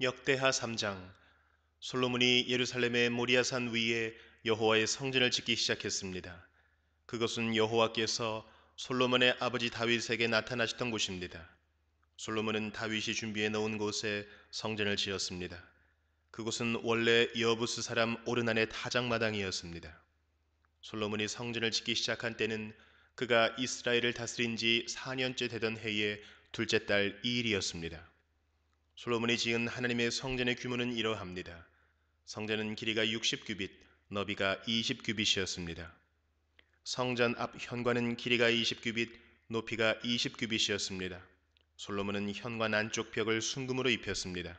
역대하 3장 솔로몬이 예루살렘의 모리아산 위에 여호와의 성전을 짓기 시작했습니다. 그것은 여호와께서 솔로몬의 아버지 다윗에게 나타나셨던 곳입니다. 솔로몬은 다윗이 준비해 놓은 곳에 성전을 지었습니다. 그곳은 원래 여부스 사람 오르난의 타작마당이었습니다. 솔로몬이 성전을 짓기 시작한 때는 그가 이스라엘을 다스린 지 4년째 되던 해의 둘째 달 2일이었습니다. 솔로몬이 지은 하나님의 성전의 규모는 이러합니다. 성전은 길이가 60규빗, 너비가 20규빗이었습니다. 성전 앞 현관은 길이가 20규빗, 높이가 20규빗이었습니다. 솔로몬은 현관 안쪽 벽을 순금으로 입혔습니다.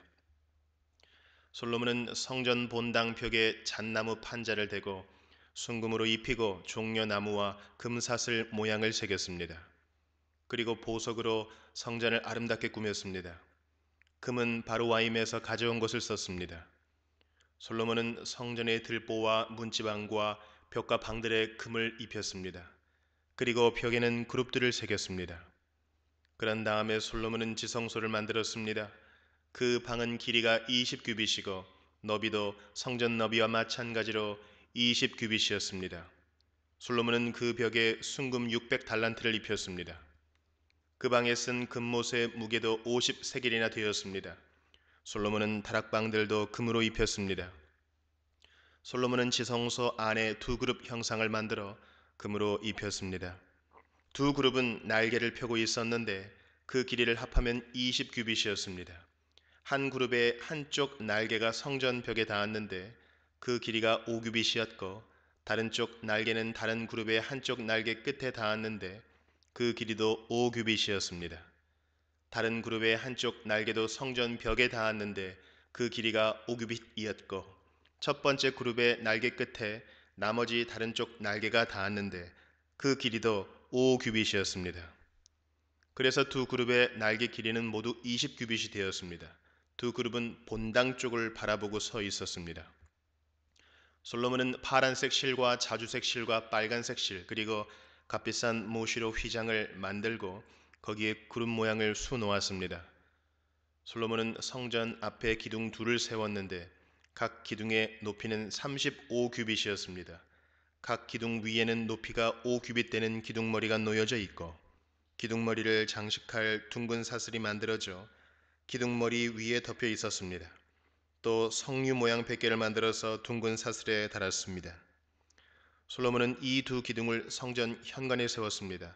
솔로몬은 성전 본당 벽에 잣나무 판자를 대고 순금으로 입히고 종려나무와 금사슬 모양을 새겼습니다. 그리고 보석으로 성전을 아름답게 꾸몄습니다. 금은 바로와임에서 가져온 것을 썼습니다. 솔로몬은 성전의 들보와 문지방과 벽과 방들에 금을 입혔습니다. 그리고 벽에는 그룹들을 새겼습니다. 그런 다음에 솔로몬은 지성소를 만들었습니다. 그 방은 길이가 20규빗이고 너비도 성전 너비와 마찬가지로 20규빗이었습니다. 솔로몬은 그 벽에 순금 600달란트를 입혔습니다. 그 방에 쓴 금못의 무게도 53길이나 되었습니다. 솔로몬은 다락방들도 금으로 입혔습니다. 솔로몬은 지성소 안에 두 그룹 형상을 만들어 금으로 입혔습니다. 두 그룹은 날개를 펴고 있었는데 그 길이를 합하면 20규빗이었습니다. 한 그룹의 한쪽 날개가 성전 벽에 닿았는데 그 길이가 5규빗이었고 다른 쪽 날개는 다른 그룹의 한쪽 날개 끝에 닿았는데 그 길이도 5규빗이었습니다. 다른 그룹의 한쪽 날개도 성전 벽에 닿았는데 그 길이가 5규빗이었고 첫 번째 그룹의 날개 끝에 나머지 다른 쪽 날개가 닿았는데 그 길이도 5규빗이었습니다. 그래서 두 그룹의 날개 길이는 모두 20규빗이 되었습니다. 두 그룹은 본당 쪽을 바라보고 서 있었습니다. 솔로몬은 파란색 실과 자주색 실과 빨간색 실 그리고 값비싼 모시로 휘장을 만들고 거기에 구름 모양을 수놓았습니다. 솔로몬은 성전 앞에 기둥 둘을 세웠는데 각 기둥의 높이는 35규빗이었습니다. 각 기둥 위에는 높이가 5규빗 되는 기둥머리가 놓여져 있고 기둥머리를 장식할 둥근 사슬이 만들어져 기둥머리 위에 덮여 있었습니다. 또 성류 모양 베개를 만들어서 둥근 사슬에 달았습니다. 솔로몬은 이 두 기둥을 성전 현관에 세웠습니다.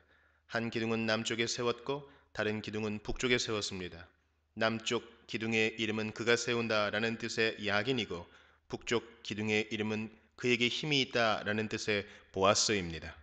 한 기둥은 남쪽에 세웠고 다른 기둥은 북쪽에 세웠습니다. 남쪽 기둥의 이름은 그가 세운다라는 뜻의 야긴이고 북쪽 기둥의 이름은 그에게 힘이 있다라는 뜻의 보아스입니다.